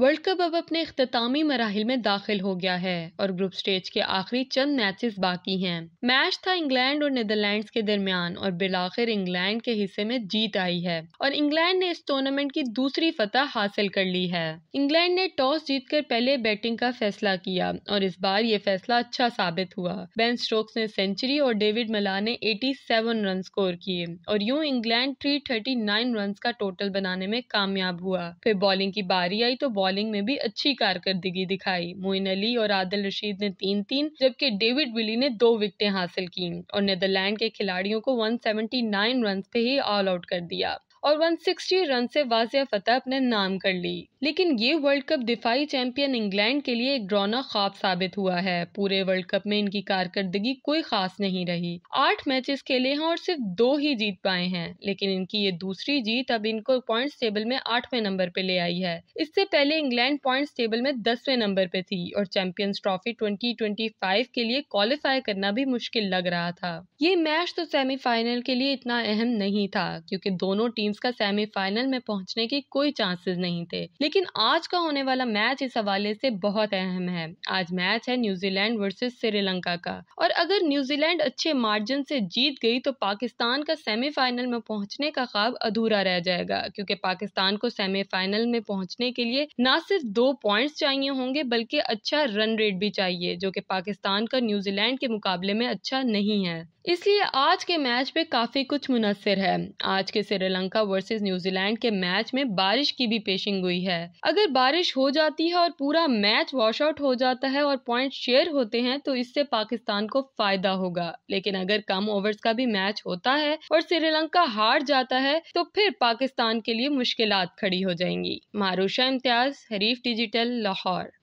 world cup अब अपने अख्तामी मराहल में दाखिल हो गया है और ग्रुप स्टेज के आखिरी चंद मैचेस बाकी हैं मैच था इंग्लैंड और नीदरलैंड्स के दरमियान और बिलाखिर इंग्लैंड के हिस्से में जीत आई है और इंग्लैंड ने इस टूर्नामेंट की दूसरी फतह हासिल कर ली है इंग्लैंड ने टॉस जीतकर पहले बैटिंग का फैसला किया और इस बार ये फैसला अच्छा साबित हुआ बेन स्ट्रोक्स ने सेंचुरी और डेविड मला ने सेवन रन स्कोर किए और यूं इंग्लैंड नाइन रन का टोटल बनाने में कामयाब हुआ फिर बॉलिंग की बारी आई तो बॉलिंग बॉलिंग में भी अच्छी कारकर्दगी दिखाई मोइन अली और आदिल रशीद ने तीन तीन जबकि डेविड विली ने दो विकेटें हासिल की और नीदरलैंड के खिलाड़ियों को 179 रन पे ही ऑल आउट कर दिया और 160 रन से वाजिया फतेह अपने नाम कर ली लेकिन ये वर्ल्ड कप दिफाई चैंपियन इंग्लैंड के लिए एक ड्रोना खाब साबित हुआ है पूरे वर्ल्ड कप में इनकी कारकर्दगी कोई खास नहीं रही आठ मैचेस खेले हैं और सिर्फ दो ही जीत पाए हैं लेकिन इनकी ये दूसरी जीत अब इनको पॉइंट्स टेबल में आठवें नंबर पे ले आई है इससे पहले इंग्लैंड पॉइंट्स टेबल में दसवें नंबर पे थी और चैंपियंस ट्रॉफी ट्वेंटी के लिए क्वालिफाई करना भी मुश्किल लग रहा था ये मैच तो सेमीफाइनल के लिए इतना अहम नहीं था क्योंकि दोनों टीम टीम्स का सेमीफाइनल में पहुंचने के कोई चांसेस नहीं थे लेकिन आज का होने वाला मैच इस हवाले से बहुत अहम है आज मैच है न्यूजीलैंड वर्सेज श्रीलंका का और अगर न्यूजीलैंड अच्छे मार्जिन से जीत गई तो पाकिस्तान का सेमीफाइनल में पहुंचने का ख्वाब अधूरा रह जाएगा क्योंकि पाकिस्तान को सेमीफाइनल में पहुंचने के लिए न सिर्फ दो पॉइंट्स चाहिए होंगे बल्कि अच्छा रन रेट भी चाहिए जो कि पाकिस्तान का न्यूजीलैंड के मुकाबले में अच्छा नहीं है इसलिए आज के मैच पे काफी कुछ मुनसर है आज के श्रीलंका श्रीलंका वर्सेस न्यूजीलैंड के मैच में बारिश की भी पेशिंग हुई है अगर बारिश हो जाती है और पूरा मैच वॉश आउट हो जाता है और पॉइंट शेयर होते हैं तो इससे पाकिस्तान को फायदा होगा लेकिन अगर कम ओवर्स का भी मैच होता है और श्रीलंका हार जाता है तो फिर पाकिस्तान के लिए मुश्किल खड़ी हो जाएंगी मारूशा इम्तियाज हरीफ डिजिटल लाहौर